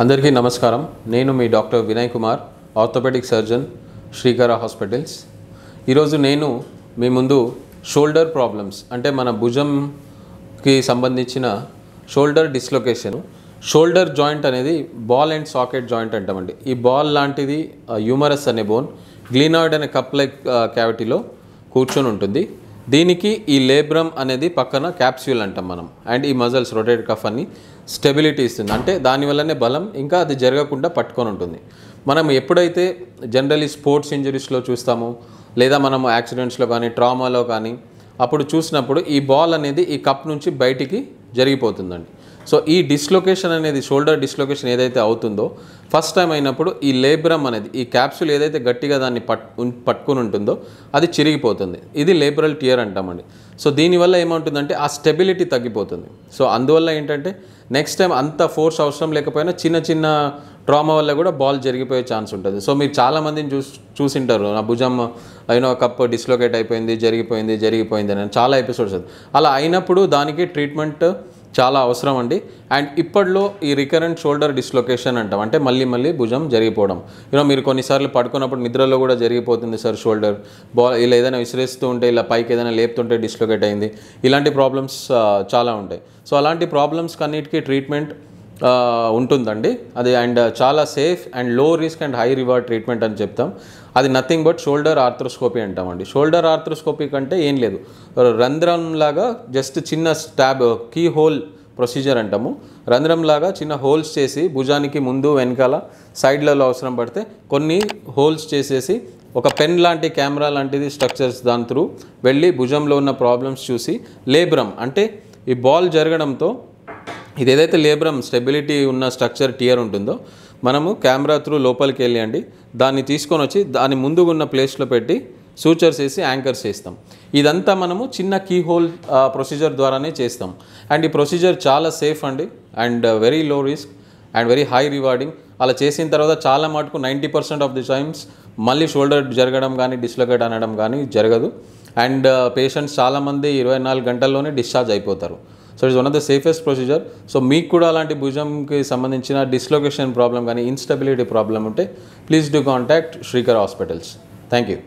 అందరికీ నమస్కారం నేను మీ doctor Vinay Kumar orthopedic surgeon Srikara hospitals ఈరోజు నేను మీ ముందు షోల్డర్ ప్రాబ్లమ్స్ అంటే మన భుజంకి సంబంధించిన షోల్డర్ డిస్లొకేషన్ షోల్డర్ జాయింట్ అనేది బాల్ అండ్ సాకెట్ జాయింట్ అంటామండి ఈ బాల్ లాంటిది హ్యూమరస్ అనే బోన్ గ్లీనాయిడ్ అనే కప్ లైక్ క్యావిటీలో కూర్చొని ఉంటుంది దీనికి ఈ లేబ్రమ్ అనేది పక్కన క్యాప్స్యూల్ అంటాం మనం అండ్ ఈ మజల్స్ రొటేట్ కఫ్ అని స్టెబిలిటీ ఇస్తుంది అంటే దానివల్లనే బలం ఇంకా అది జరగకుండా పట్టుకొని ఉంటుంది మనం ఎప్పుడైతే జనరలీ స్పోర్ట్స్ ఇంజరీస్లో చూస్తామో లేదా మనం యాక్సిడెంట్స్లో కానీ ట్రామాలో కానీ అప్పుడు చూసినప్పుడు ఈ బాల్ అనేది ఈ కప్ నుంచి బయటికి జరిగిపోతుందండి సో ఈ డిస్లొకేషన్ అనేది షోల్డర్ డిస్లొకేషన్ ఏదైతే అవుతుందో ఫస్ట్ టైం అయినప్పుడు ఈ లేబ్రమ్ అనేది ఈ క్యాప్సూల్ ఏదైతే గట్టిగా దాన్ని పట్ పట్టుకుని ఉంటుందో అది చిరిగిపోతుంది ఇది లేబ్రల్ టియర్ అంటామండి సో దీనివల్ల ఏమవుతుందంటే ఆ స్టెబిలిటీ తగ్గిపోతుంది సో అందువల్ల ఏంటంటే నెక్స్ట్ టైం అంత ఫోర్స్ అవసరం లేకపోయినా చిన్న చిన్న ట్రామా వల్ల కూడా బాల్ జరిగిపోయే ఛాన్స్ ఉంటుంది సో మీరు చాలామందిని చూసి చూసింటారు నా భుజం అయినా కప్ డిస్లోకేట్ అయిపోయింది జరిగిపోయింది జరిగిపోయింది అని చాలా ఎపిసోడ్స్ అలా అయినప్పుడు దానికి ట్రీట్మెంట్ చాలా అవసరం అండి అండ్ ఇప్పట్లో ఈ రికరెంట్ షోల్డర్ డిస్లొకేషన్ అంటాం అంటే మళ్ళీ మళ్ళీ భుజం జరిగిపోవడం యూనో మీరు కొన్నిసార్లు పడుకున్నప్పుడు నిద్రలో కూడా జరిగిపోతుంది సార్ షోల్డర్ బాల్ ఇలా ఏదైనా విసిరేస్తూ ఉంటే ఇలా పైకి ఏదైనా లేపుతుంటే డిస్లొకేట్ అయింది ఇలాంటి ప్రాబ్లమ్స్ చాలా ఉంటాయి సో అలాంటి ప్రాబ్లమ్స్ అన్నిటికీ ట్రీట్మెంట్ ఉంటుందండి అది అండ్ చాలా safe and low risk and high reward treatment అని చెప్తాం అది నథింగ్ బట్ షోల్డర్ ఆర్థ్రోస్కోపీ అంటామండి షోల్డర్ ఆర్థ్రోస్కోపీ కంటే ఏం లేదు రంధ్రం లాగా జస్ట్ చిన్న స్టాబ్ కీ హోల్ ప్రొసీజర్ అంటాము రంధ్రంలాగా చిన్న హోల్స్ చేసి భుజానికి ముందు వెనకాల సైడ్లలో అవసరం పడితే కొన్ని హోల్స్ చేసేసి ఒక పెన్ లాంటి కెమెరా లాంటిది స్ట్రక్చర్స్ దాని త్రూ వెళ్ళి భుజంలో ఉన్న ప్రాబ్లమ్స్ చూసి లేబ్రమ్ అంటే ఈ బాల్ జరగడంతో ఇది ఏదైతే లేబ్రమ్ స్టెబిలిటీ ఉన్న స్ట్రక్చర్ టియర్ ఉంటుందో మనము కెమెరా త్రూ లోపలికి వెళ్ళండి దాన్ని తీసుకొని వచ్చి దాని ముందు ఉన్న ప్లేస్లో పెట్టి సూచర్స్ వేసి యాంకర్స్ చేస్తాం ఇదంతా మనము చిన్న కీ హోల్ ప్రొసీజర్ ద్వారానే చేస్తాం అండ్ ఈ ప్రొసీజర్ చాలా సేఫ్ అండి and very low risk and very high rewarding అలా చేసిన తర్వాత చాలా మటుకు ninety percent of the times మళ్ళీ షోల్డర్ జరగడం కానీ డిస్లొకేట్ అనడం కానీ జరగదు అండ్ పేషెంట్స్ చాలామంది ఇరవై నాలుగు గంటల్లోనే డిశ్చార్జ్ అయిపోతారు so it's one of the safest procedure so మీకు కూడా అలాంటి భుజంకి సంబంధించిన డిస్లొకేషన్ ప్రాబ్లం కానీ ఇన్స్టబిలిటీ ప్రాబ్లం ఉంటే please do contact Srikar hospitals thank you